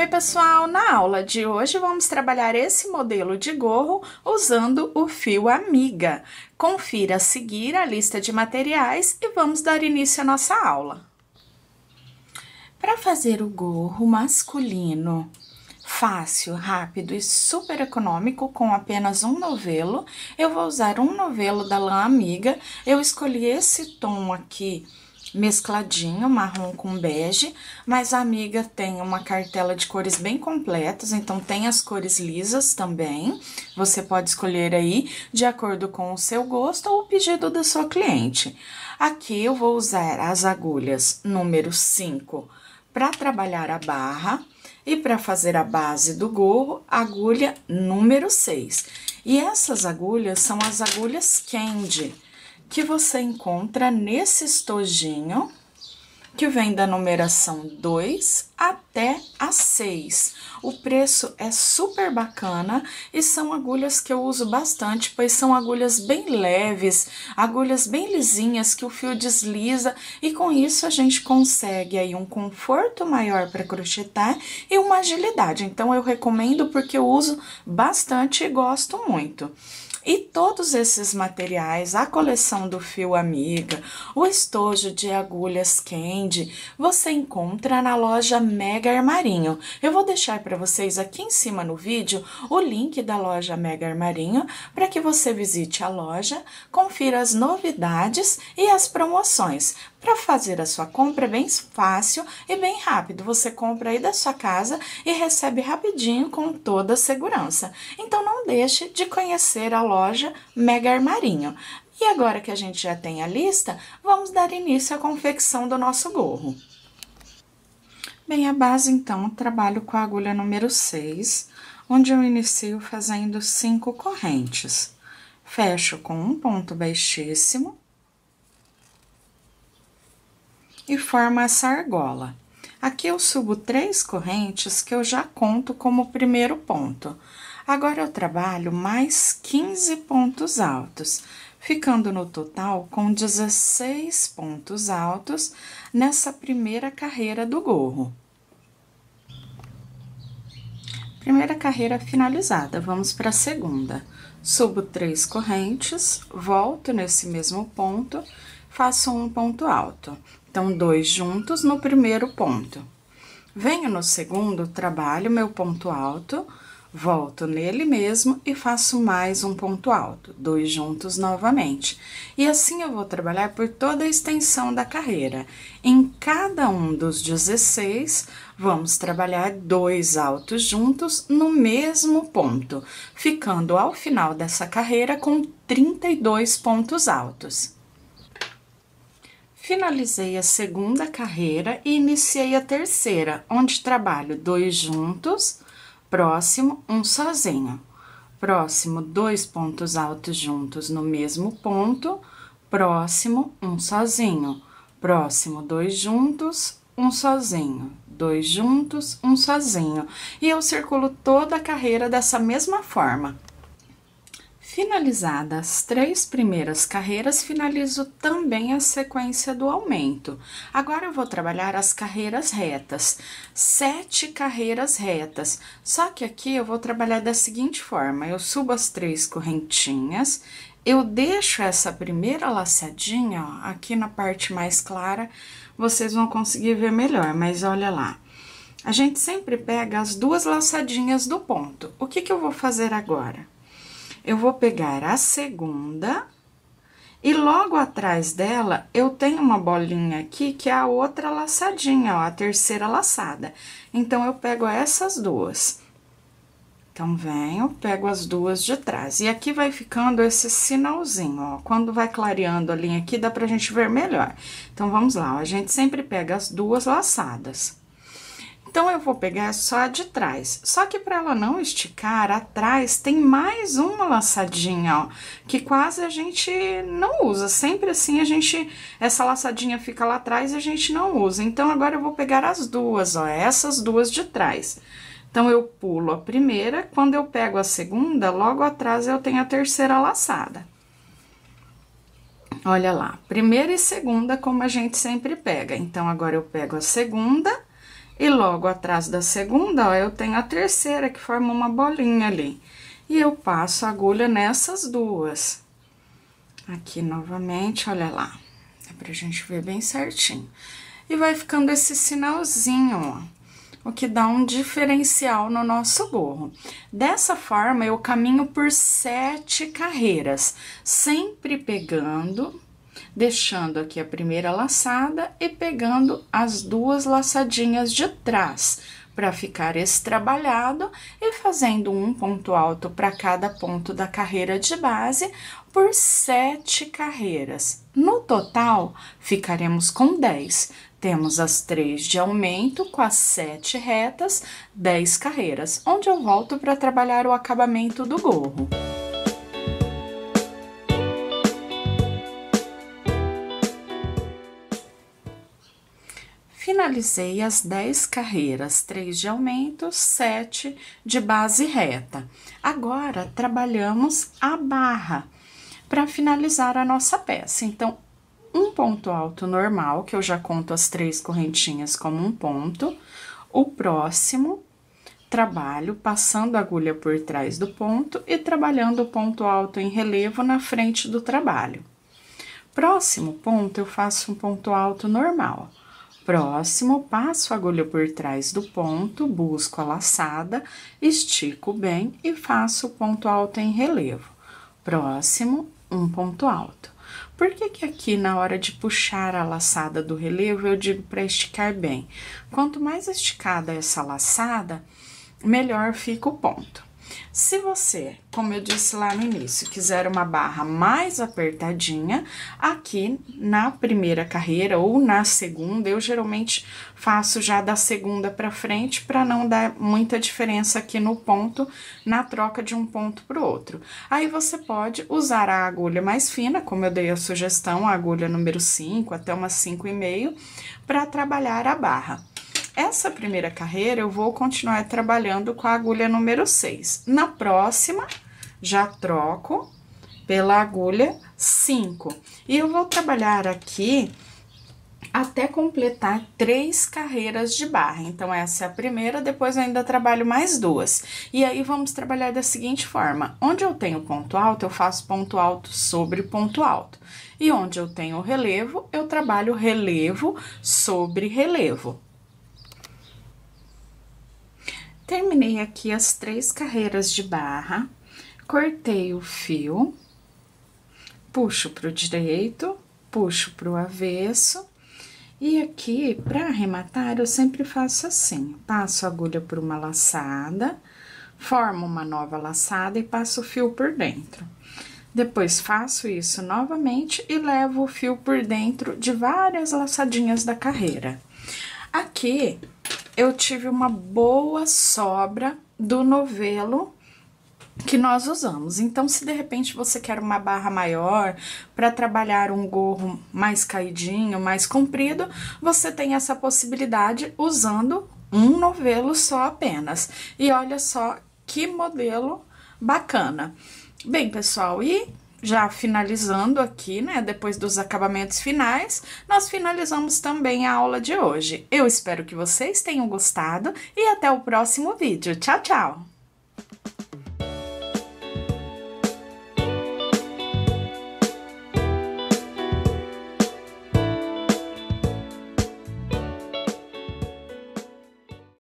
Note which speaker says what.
Speaker 1: Oi, pessoal! Na aula de hoje vamos trabalhar esse modelo de gorro usando o fio Amiga. Confira a seguir a lista de materiais e vamos dar início à nossa aula. Para fazer o gorro masculino fácil, rápido e super econômico com apenas um novelo, eu vou usar um novelo da lã Amiga. Eu escolhi esse tom aqui mescladinho, marrom com bege, mas a amiga tem uma cartela de cores bem completas, então tem as cores lisas também. Você pode escolher aí de acordo com o seu gosto ou o pedido da sua cliente. Aqui eu vou usar as agulhas número 5 para trabalhar a barra e para fazer a base do gorro, agulha número 6. E essas agulhas são as agulhas Candy que você encontra nesse estojinho, que vem da numeração 2 até a 6. O preço é super bacana e são agulhas que eu uso bastante, pois são agulhas bem leves, agulhas bem lisinhas que o fio desliza e com isso a gente consegue aí um conforto maior para crochetar e uma agilidade. Então eu recomendo porque eu uso bastante e gosto muito. E todos esses materiais, a coleção do fio amiga, o estojo de agulhas Candy, você encontra na loja Mega Armarinho. Eu vou deixar para vocês aqui em cima no vídeo o link da loja Mega Armarinho para que você visite a loja, confira as novidades e as promoções. Para fazer a sua compra é bem fácil e bem rápido. Você compra aí da sua casa e recebe rapidinho com toda a segurança. Então não deixe de conhecer a loja Mega Armarinho. E agora que a gente já tem a lista, vamos dar início à confecção do nosso gorro. Bem, a base, então, eu trabalho com a agulha número 6, onde eu inicio fazendo cinco correntes. Fecho com um ponto baixíssimo. E formo essa argola. Aqui eu subo três correntes que eu já conto como primeiro ponto. Agora eu trabalho mais 15 pontos altos, ficando no total com 16 pontos altos nessa primeira carreira do gorro. Primeira carreira finalizada, vamos para a segunda. Subo três correntes, volto nesse mesmo ponto, faço um ponto alto. Então, dois juntos no primeiro ponto. Venho no segundo, trabalho meu ponto alto, Volto nele mesmo e faço mais um ponto alto, dois juntos novamente. E assim eu vou trabalhar por toda a extensão da carreira. Em cada um dos 16, vamos trabalhar dois altos juntos no mesmo ponto, ficando ao final dessa carreira com 32 pontos altos. Finalizei a segunda carreira e iniciei a terceira, onde trabalho dois juntos Próximo, um sozinho. Próximo, dois pontos altos juntos no mesmo ponto. Próximo, um sozinho. Próximo, dois juntos, um sozinho. Dois juntos, um sozinho. E eu circulo toda a carreira dessa mesma forma. Finalizadas as três primeiras carreiras, finalizo também a sequência do aumento. Agora, eu vou trabalhar as carreiras retas, sete carreiras retas. Só que aqui eu vou trabalhar da seguinte forma, eu subo as três correntinhas, eu deixo essa primeira laçadinha, ó, aqui na parte mais clara, vocês vão conseguir ver melhor, mas olha lá. A gente sempre pega as duas laçadinhas do ponto. O que, que eu vou fazer agora? eu vou pegar a segunda e logo atrás dela eu tenho uma bolinha aqui que é a outra laçadinha, ó, a terceira laçada. Então, eu pego essas duas. Então, venho, pego as duas de trás. E aqui vai ficando esse sinalzinho, ó. Quando vai clareando a linha aqui, dá pra gente ver melhor. Então, vamos lá, ó. A gente sempre pega as duas laçadas. Então, eu vou pegar só a de trás. Só que para ela não esticar, atrás tem mais uma laçadinha, ó, que quase a gente não usa. Sempre assim, a gente, essa laçadinha fica lá atrás e a gente não usa. Então, agora eu vou pegar as duas, ó, essas duas de trás. Então, eu pulo a primeira, quando eu pego a segunda, logo atrás eu tenho a terceira laçada. Olha lá, primeira e segunda, como a gente sempre pega. Então, agora eu pego a segunda e logo atrás da segunda, ó, eu tenho a terceira, que forma uma bolinha ali. E eu passo a agulha nessas duas. Aqui novamente, olha lá. É pra gente ver bem certinho. E vai ficando esse sinalzinho, ó o que dá um diferencial no nosso gorro. Dessa forma, eu caminho por sete carreiras, sempre pegando deixando aqui a primeira laçada e pegando as duas laçadinhas de trás para ficar esse trabalhado e fazendo um ponto alto para cada ponto da carreira de base por sete carreiras. No total, ficaremos com 10. Temos as três de aumento com as sete retas, 10 carreiras, onde eu volto para trabalhar o acabamento do gorro. realizei as 10 carreiras, 3 de aumento, 7 de base reta. Agora, trabalhamos a barra para finalizar a nossa peça. Então, um ponto alto normal, que eu já conto as três correntinhas como um ponto. O próximo, trabalho passando a agulha por trás do ponto e trabalhando o ponto alto em relevo na frente do trabalho. Próximo ponto, eu faço um ponto alto normal. Próximo, passo agulha por trás do ponto, busco a laçada, estico bem e faço o ponto alto em relevo. Próximo, um ponto alto. Por que que aqui na hora de puxar a laçada do relevo eu digo para esticar bem? Quanto mais esticada essa laçada, melhor fica o ponto. Se você, como eu disse lá no início, quiser uma barra mais apertadinha, aqui na primeira carreira ou na segunda, eu geralmente faço já da segunda para frente para não dar muita diferença aqui no ponto, na troca de um ponto para o outro. Aí você pode usar a agulha mais fina, como eu dei a sugestão, a agulha número 5 até uma 5,5, para trabalhar a barra. Essa primeira carreira, eu vou continuar trabalhando com a agulha número 6. Na próxima, já troco pela agulha 5. E eu vou trabalhar aqui até completar três carreiras de barra. Então, essa é a primeira, depois ainda trabalho mais duas. E aí, vamos trabalhar da seguinte forma. Onde eu tenho ponto alto, eu faço ponto alto sobre ponto alto. E onde eu tenho relevo, eu trabalho relevo sobre relevo. Terminei aqui as três carreiras de barra, cortei o fio, puxo para o direito, puxo para o avesso, e aqui, para arrematar, eu sempre faço assim, passo a agulha por uma laçada, formo uma nova laçada e passo o fio por dentro. Depois faço isso novamente e levo o fio por dentro de várias laçadinhas da carreira. Aqui, eu tive uma boa sobra do novelo que nós usamos. Então, se de repente você quer uma barra maior para trabalhar um gorro mais caidinho, mais comprido, você tem essa possibilidade usando um novelo só apenas. E olha só que modelo bacana. Bem, pessoal, e já finalizando aqui, né, depois dos acabamentos finais, nós finalizamos também a aula de hoje. Eu espero que vocês tenham gostado e até o próximo vídeo. Tchau, tchau!